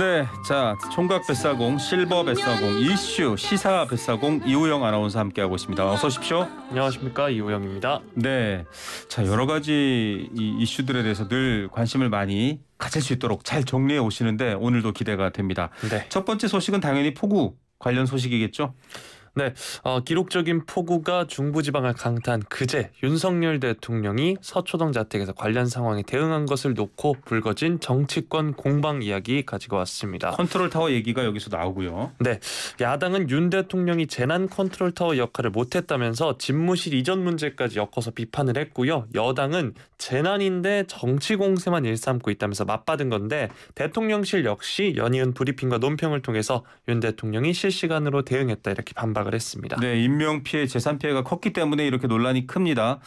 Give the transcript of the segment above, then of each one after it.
네, 자 총각 뱃사공, 실버 뱃사공, 이슈 시사 뱃사공 이우영 아나운서 함께하고 있습니다. 어서 오십시오. 안녕하십니까 이우영입니다. 네, 자 여러 가지 이 이슈들에 대해서 늘 관심을 많이 가질 수 있도록 잘 정리해 오시는데 오늘도 기대가 됩니다. 네. 첫 번째 소식은 당연히 폭우 관련 소식이겠죠. 네, 어, 기록적인 폭우가 중부지방을 강타한 그제 윤석열 대통령이 서초동 자택에서 관련 상황에 대응한 것을 놓고 불거진 정치권 공방 이야기 가지고 왔습니다. 컨트롤 타워 얘기가 여기서 나오고요. 네, 야당은 윤 대통령이 재난 컨트롤 타워 역할을 못했다면서 집무실 이전 문제까지 엮어서 비판을 했고요. 여당은 재난인데 정치 공세만 일삼고 있다면서 맞받은 건데 대통령실 역시 연이은 브리핑과 논평을 통해서 윤 대통령이 실시간으로 대응했다 이렇게 반발. 반박을 했습니다. 네, 인명 피해, 재산 피해가 컸기 때문에 이렇게 논란이 큽니다.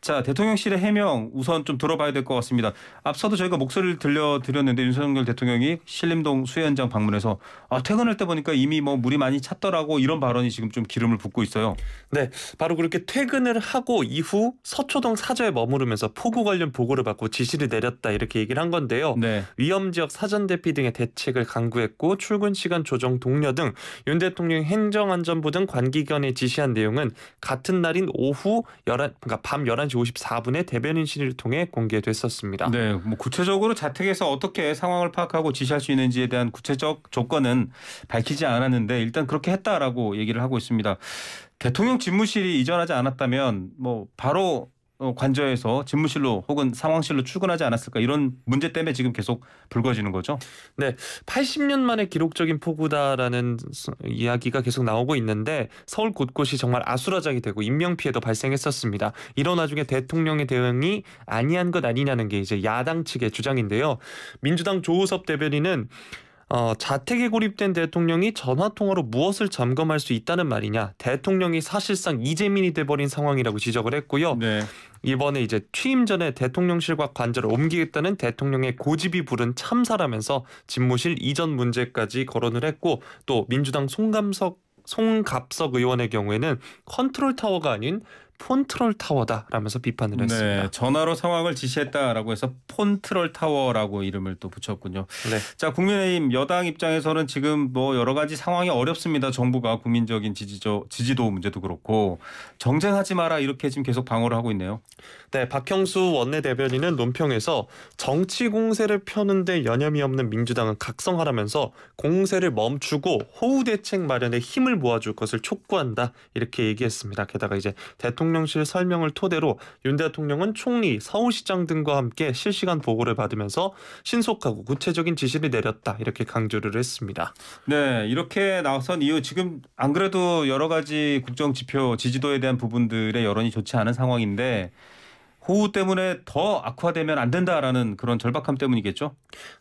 자, 대통령실의 해명 우선 좀 들어봐야 될 것 같습니다. 앞서도 저희가 목소리를 들려 드렸는데 윤석열 대통령이 신림동 수해현장 방문해서 아, 퇴근할 때 보니까 이미 뭐 물이 많이 찼더라고 이런 발언이 지금 좀 기름을 붓고 있어요. 네, 바로 그렇게 퇴근을 하고 이후 서초동 사저에 머무르면서 폭우 관련 보고를 받고 지시를 내렸다 이렇게 얘기를 한 건데요. 네. 위험 지역 사전 대피 등의 대책을 강구했고 출근 시간 조정 동료 등윤 대통령 행정안전부 등전 관계기관에 지시한 내용은 같은 날인 오후 11, 그러니까 밤 11시 54분에 대변인실을 통해 공개됐었습니다. 네, 뭐 구체적으로 자택에서 어떻게 상황을 파악하고 지시할 수 있는지에 대한 구체적 조건은 밝히지 않았는데 일단 그렇게 했다라고 얘기를 하고 있습니다. 대통령 집무실이 이전하지 않았다면 뭐 바로 어, 관저에서 집무실로 혹은 상황실로 출근하지 않았을까 이런 문제 때문에 지금 계속 불거지는 거죠. 네, 80년 만에 기록적인 폭우다라는 이야기가 계속 나오고 있는데 서울 곳곳이 정말 아수라장이 되고 인명 피해도 발생했었습니다. 이런 와중에 대통령의 대응이 아니한 것 아니냐는 게 이제 야당 측의 주장인데요. 민주당 조우섭 대변인은 어, 자택에 고립된 대통령이 전화통화로 무엇을 점검할 수 있다는 말이냐. 대통령이 사실상 이재민이 돼버린 상황이라고 지적을 했고요. 네. 이번에 이제 취임 전에 대통령실과 관저를 옮기겠다는 대통령의 고집이 부른 참사라면서 집무실 이전 문제까지 거론을 했고 또 민주당 송감석 송갑석 의원의 경우에는 컨트롤 타워가 아닌 폰트롤 타워다라면서 비판을 네, 했습니다. 전화로 상황을 지시했다라고 해서 폰트롤 타워라고 이름을 또 붙였군요. 네. 자, 국민의힘 여당 입장에서는 지금 뭐 여러 가지 상황이 어렵습니다. 정부가 국민적인 지지조, 지지도 문제도 그렇고 정쟁하지 마라 이렇게 지금 계속 방어를 하고 있네요. 네, 박형수 원내대변인은 논평에서 정치 공세를 펴는데 여념이 없는 민주당은 각성하라면서 공세를 멈추고 호우 대책 마련에 힘을 모아줄 것을 촉구한다 이렇게 얘기했습니다. 게다가 이제 대통령 대통령실 설명을 토대로 윤 대통령은 총리, 서울시장 등과 함께 실시간 보고를 받으면서 신속하고 구체적인 지시를 내렸다 이렇게 강조를 했습니다. 네, 이렇게 나선 이유 지금 안 그래도 여러 가지 국정 지표 지지도에 대한 부분들의 여론이 좋지 않은 상황인데 호우 때문에 더 악화되면 안 된다라는 그런 절박함 때문이겠죠?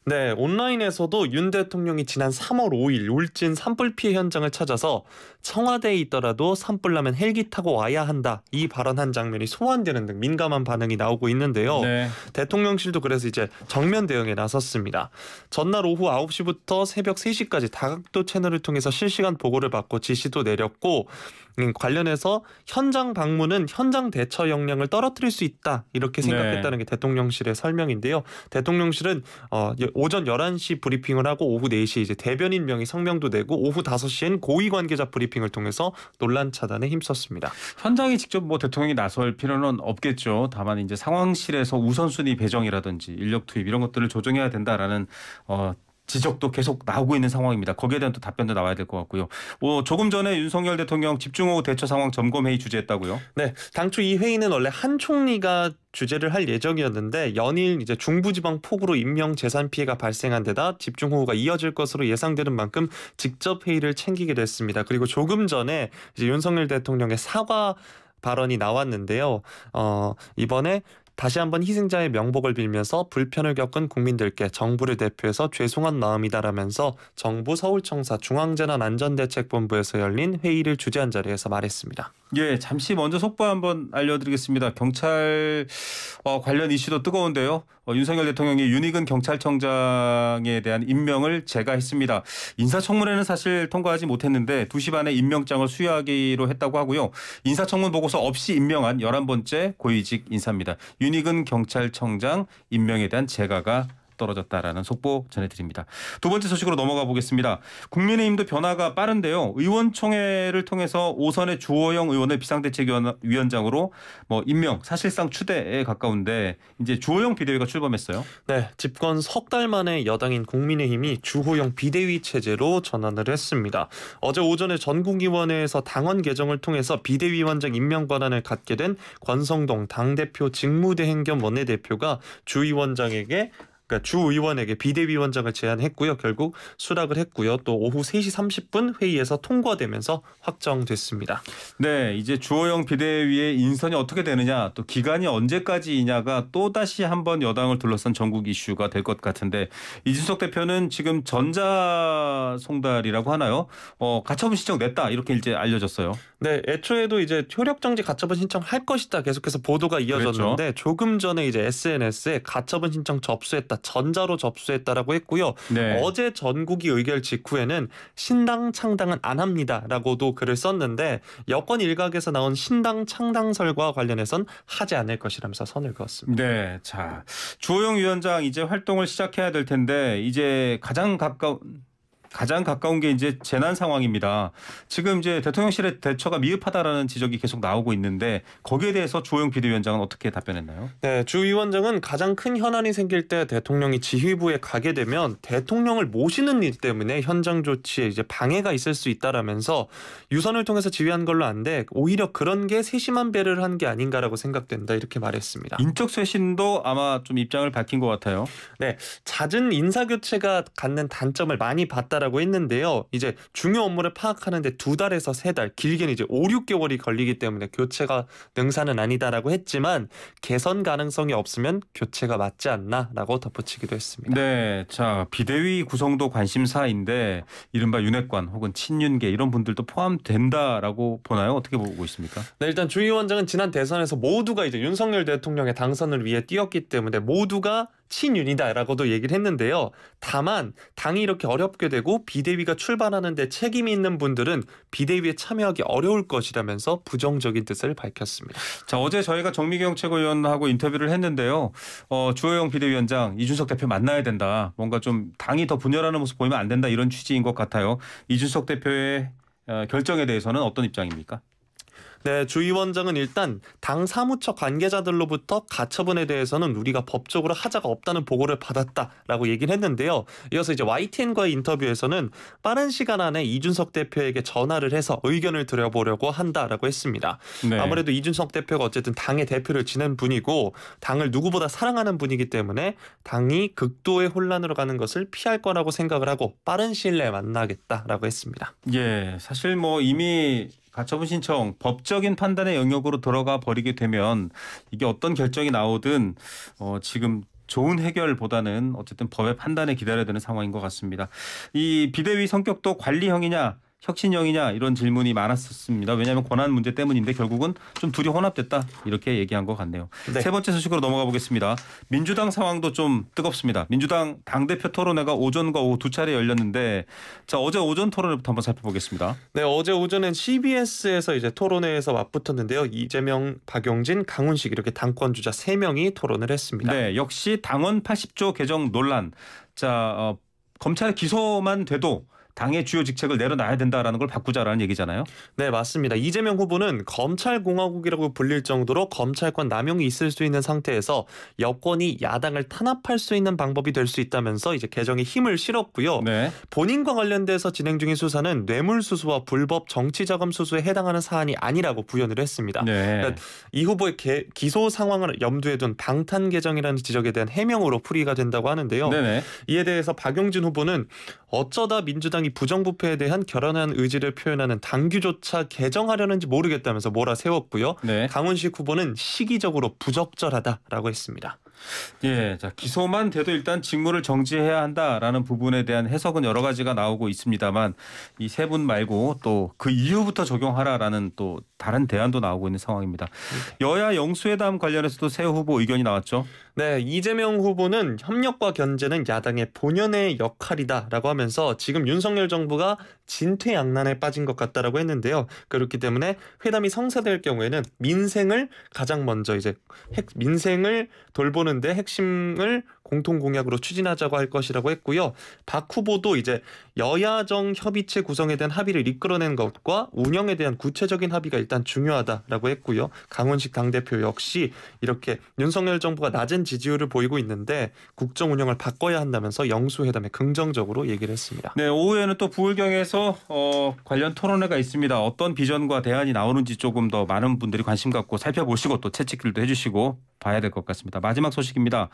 네, 온라인에서도 윤 대통령이 지난 3월 5일 울진 산불 피해 현장을 찾아서 청와대에 있더라도 산불 나면 헬기 타고 와야 한다 이 발언한 장면이 소환되는 등 민감한 반응이 나오고 있는데요. 네. 대통령실도 그래서 이제 정면 대응에 나섰습니다. 전날 오후 9시부터 새벽 3시까지 다각도 채널을 통해서 실시간 보고를 받고 지시도 내렸고 음, 관련해서 현장 방문은 현장 대처 역량을 떨어뜨릴 수 있다 이렇게 네. 생각했다는 네. 게 대통령실의 설명인데요. 대통령실은 어, 오전 11시 브리핑을 하고 오후 4시 이제 대변인 명의 성명도 내고 오후 5시엔 고위 관계자 브리핑을 통해서 논란 차단에 힘썼습니다. 현장에 직접 뭐 대통령이 나설 필요는 없겠죠. 다만 이제 상황실에서 우선순위 배정이라든지 인력 투입 이런 것들을 조정해야 된다라는 어, 지적도 계속 나오고 있는 상황입니다. 거기에 대한 또 답변도 나와야 될 것 같고요. 어, 조금 전에 윤석열 대통령 집중호우 대처 상황 점검회의 주재했다고요? 네. 당초 이 회의는 원래 한 총리가 주재를 할 예정이었는데 연일 이제 중부지방 폭우로 인명 재산 피해가 발생한 데다 집중호우가 이어질 것으로 예상되는 만큼 직접 회의를 챙기게 됐습니다. 그리고 조금 전에 이제 윤석열 대통령의 사과 발언이 나왔는데요. 어, 이번에 다시 한번 희생자의 명복을 빌면서 불편을 겪은 국민들께 정부를 대표해서 죄송한 마음이다라면서 정부 서울청사 중앙재난안전대책본부에서 열린 회의를 주재한 자리에서 말했습니다. 예, 잠시 먼저 속보 한번 알려드리겠습니다. 경찰 어, 관련 이슈도 뜨거운데요. 어, 윤석열 대통령이 윤희근 경찰청장에 대한 임명을 제가했습니다. 인사청문회는 사실 통과하지 못했는데 2시 반에 임명장을 수여하기로 했다고 하고요. 인사청문 보고서 없이 임명한 11번째 고위직 인사입니다. 윤 윤희근 경찰청장 임명에 대한 재가가 떨어졌다라는 속보 전해드립니다. 두 번째 소식으로 넘어가 보겠습니다. 국민의힘도 변화가 빠른데요. 의원총회를 통해서 오선의 주호영 의원을 비상대책위원장으로 뭐 임명 사실상 추대에 가까운데 이제 주호영 비대위가 출범했어요. 네, 집권 석 달 만에 여당인 국민의힘이 주호영 비대위 체제로 전환을 했습니다. 어제 오전에 전국위원회에서 당원 개정을 통해서 비대위원장 임명 권한을 갖게 된 권성동 당대표 직무대행 겸 원내대표가 주위원장에게 그러니까 주 의원에게 비대위원장을 제안했고요. 결국 수락을 했고요. 또 오후 3시 30분 회의에서 통과되면서 확정됐습니다. 네, 이제 주호영 비대위의 인선이 어떻게 되느냐, 또 기간이 언제까지이냐가 또 다시 한 번 여당을 둘러싼 전국 이슈가 될 것 같은데 이준석 대표는 지금 전자 송달이라고 하나요? 어, 가처분 신청 냈다 이렇게 이제 알려졌어요. 네, 애초에도 이제 효력 정지 가처분 신청 할 것이다 계속해서 보도가 이어졌는데 그랬죠? 조금 전에 이제 SNS에 가처분 신청 접수했다 전자로 접수했다라고 했고요. 네. 어제 전국이 의결 직후에는 신당 창당은 안 합니다라고도 글을 썼는데 여권 일각에서 나온 신당 창당설과 관련해선 하지 않을 것이라면서 선을 그었습니다. 네, 자 조영 위원장 이제 활동을 시작해야 될 텐데 이제 가장 가까운 가장 가까운 게 이제 재난 상황입니다. 지금 이제 대통령실의 대처가 미흡하다라는 지적이 계속 나오고 있는데 거기에 대해서 조영 비대위원장은 어떻게 답변했나요? 네, 주 위원장은 가장 큰 현안이 생길 때 대통령이 지휘부에 가게 되면 대통령을 모시는 일 때문에 현장 조치에 이제 방해가 있을 수 있다라면서 유선을 통해서 지휘한 걸로 안돼 오히려 그런 게 세심한 배를 한 게 아닌가라고 생각된다 이렇게 말했습니다. 인적 쇄신도 아마 좀 입장을 밝힌 것 같아요. 네, 잦은 인사 교체가 갖는 단점을 많이 봤다. 있다라고 했는데요. 이제 중요 업무를 파악하는데 두 달에서 세 달, 길게는 이제 5, 6개월이 걸리기 때문에 교체가 능사는 아니다라고 했지만 개선 가능성이 없으면 교체가 맞지 않나라고 덧붙이기도 했습니다. 네. 자, 비대위 구성도 관심사인데 이른바 윤핵관 혹은 친윤계 이런 분들도 포함된다라고 보나요? 어떻게 보고 있습니까? 네, 일단 주의원장은 지난 대선에서 모두가 이제 윤석열 대통령의 당선을 위해 뛰었기 때문에 모두가 친윤이다라고도 얘기를 했는데요. 다만 당이 이렇게 어렵게 되고 비대위가 출발하는데 책임이 있는 분들은 비대위에 참여하기 어려울 것이라면서 부정적인 뜻을 밝혔습니다. 자 어제 저희가 정미경 최고위원하고 인터뷰를 했는데요. 어, 주호영 비대위원장 이준석 대표 만나야 된다. 뭔가 좀 당이 더 분열하는 모습 보이면 안 된다 이런 취지인 것 같아요. 이준석 대표의 어, 결정에 대해서는 어떤 입장입니까? 네, 주의 원장은 일단 당 사무처 관계자들로부터 가처분에 대해서는 우리가 법적으로 하자가 없다는 보고를 받았다라고 얘기를 했는데요. 이어서 이제 YTN과의 인터뷰에서는 빠른 시간 안에 이준석 대표에게 전화를 해서 의견을 들여보려고 한다라고 했습니다. 네. 아무래도 이준석 대표가 어쨌든 당의 대표를 지낸 분이고 당을 누구보다 사랑하는 분이기 때문에 당이 극도의 혼란으로 가는 것을 피할 거라고 생각을 하고 빠른 시일 내에 만나겠다라고 했습니다. 예, 사실 뭐 이미 가처분 신청 법적인 판단의 영역으로 들어가 버리게 되면 이게 어떤 결정이 나오든 어, 지금 좋은 해결보다는 어쨌든 법의 판단에 기다려야 되는 상황인 것 같습니다. 이 비대위 성격도 관리형이냐 혁신형이냐 이런 질문이 많았었습니다. 왜냐하면 권한 문제 때문인데 결국은 좀 둘이 혼합됐다 이렇게 얘기한 것 같네요. 네. 세 번째 소식으로 넘어가 보겠습니다. 민주당 상황도 좀 뜨겁습니다. 민주당 당 대표 토론회가 오전과 오후 두 차례 열렸는데 자 어제 오전 토론회부터 한번 살펴보겠습니다. 네 어제 오전엔 CBS에서 이제 토론회에서 맞붙었는데요. 이재명, 박용진, 강훈식 이렇게 당권 주자 세 명이 토론을 했습니다. 네 역시 당원 80조 개정 논란. 자 어, 검찰 기소만 돼도 당의 주요 직책을 내려놔야 된다라는 걸 바꾸자라는 얘기잖아요. 네, 맞습니다. 이재명 후보는 검찰공화국이라고 불릴 정도로 검찰권 남용이 있을 수 있는 상태에서 여권이 야당을 탄압할 수 있는 방법이 될 수 있다면서 이제 개정에 힘을 실었고요. 네. 본인과 관련돼서 진행 중인 수사는 뇌물수수와 불법 정치자금 수수에 해당하는 사안이 아니라고 부연을 했습니다. 네. 그러니까 이 후보의 개, 기소 상황을 염두에 둔 방탄 개정이라는 지적에 대한 해명으로 풀이가 된다고 하는데요. 네네. 이에 대해서 박용진 후보는 어쩌다 민주당이 이 부정부패에 대한 결연한 의지를 표현하는 당규조차 개정하려는지 모르겠다면서 몰아세웠고요. 네. 강훈식 후보는 시기적으로 부적절하다라고 했습니다. 예, 자 기소만 돼도 일단 직무를 정지해야 한다라는 부분에 대한 해석은 여러 가지가 나오고 있습니다만 이 세 분 말고 또 그 이후부터 적용하라라는 또 다른 대안도 나오고 있는 상황입니다. 여야 영수회담 관련해서도 새 후보 의견이 나왔죠. 네, 이재명 후보는 협력과 견제는 야당의 본연의 역할이다라고 하면서 지금 윤석열 정부가 진퇴양난에 빠진 것 같다라고 했는데요. 그렇기 때문에 회담이 성사될 경우에는 민생을 가장 먼저 이제 민생을 돌보는 나오는데 핵심을 공통 공약으로 추진하자고 할 것이라고 했고요. 박 후보도 이제 여야정 협의체 구성에 대한 합의를 이끌어낸 것과 운영에 대한 구체적인 합의가 일단 중요하다라고 했고요. 강원식 당대표 역시 이렇게 윤석열 정부가 낮은 지지율을 보이고 있는데 국정 운영을 바꿔야 한다면서 영수회담에 긍정적으로 얘기를 했습니다. 네, 오후에는 또 부울경에서 어, 관련 토론회가 있습니다. 어떤 비전과 대안이 나오는지 조금 더 많은 분들이 관심 갖고 살펴보시고 또 채찍질도 해주시고 봐야 될 것 같습니다. 마지막 소식입니다.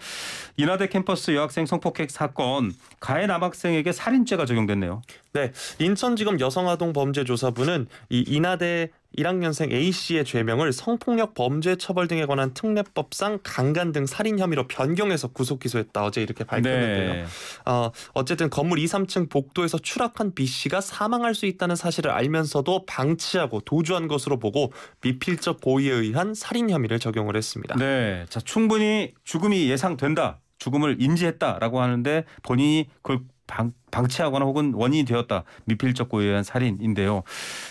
인하대 연세대 캠퍼스 여학생 성폭행 사건 가해 남학생에게 살인죄가 적용됐네요. 네, 인천지검 여성아동범죄조사부는 이 인하대 1학년생 A 씨의 죄명을 성폭력 범죄 처벌 등에 관한 특례법상 강간 등 살인 혐의로 변경해서 구속 기소했다 어제 이렇게 밝혔는데요. 네. 어, 어쨌든 건물 2, 3층 복도에서 추락한 B 씨가 사망할 수 있다는 사실을 알면서도 방치하고 도주한 것으로 보고 미필적 고의에 의한 살인 혐의를 적용을 했습니다. 네, 자 충분히 죽음이 예상된다. 죽음을 인지했다라고 하는데 본인이 그걸 방, 방치하거나 혹은 원인이 되었다. 미필적 고의에 의한 살인인데요.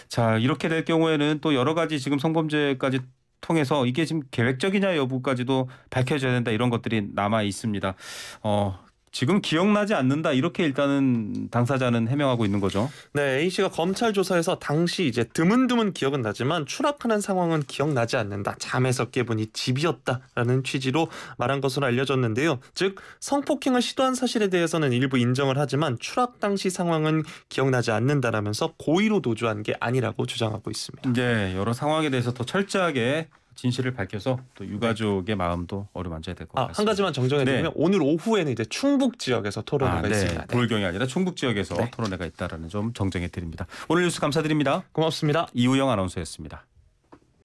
자, 이렇게 될 경우에는 또 여러 가지 지금 성범죄까지 통해서 이게 지금 계획적이냐 여부까지도 밝혀져야 된다 이런 것들이 남아 있습니다. 어, 지금 기억나지 않는다 이렇게 일단은 당사자는 해명하고 있는 거죠. 네, A 씨가 검찰 조사에서 당시 이제 드문드문 기억은 나지만 추락하는 상황은 기억나지 않는다. 잠에서 깨보니 집이었다라는 취지로 말한 것으로 알려졌는데요. 즉 성폭행을 시도한 사실에 대해서는 일부 인정을 하지만 추락 당시 상황은 기억나지 않는다라면서 고의로 도주한 게 아니라고 주장하고 있습니다. 네, 여러 상황에 대해서 더 철저하게 진실을 밝혀서 또 유가족의 마음도 어루만져야 될것 아, 같습니다. 한 가지만 정정해드리면 네. 오늘 오후에는 이제 충북 지역에서 토론회가 아, 네. 있습니다. 불경이 아니라 충북 지역에서 네. 토론회가 있다라는 점 정정해드립니다. 오늘 뉴스 감사드립니다. 고맙습니다. 이우영 아나운서였습니다.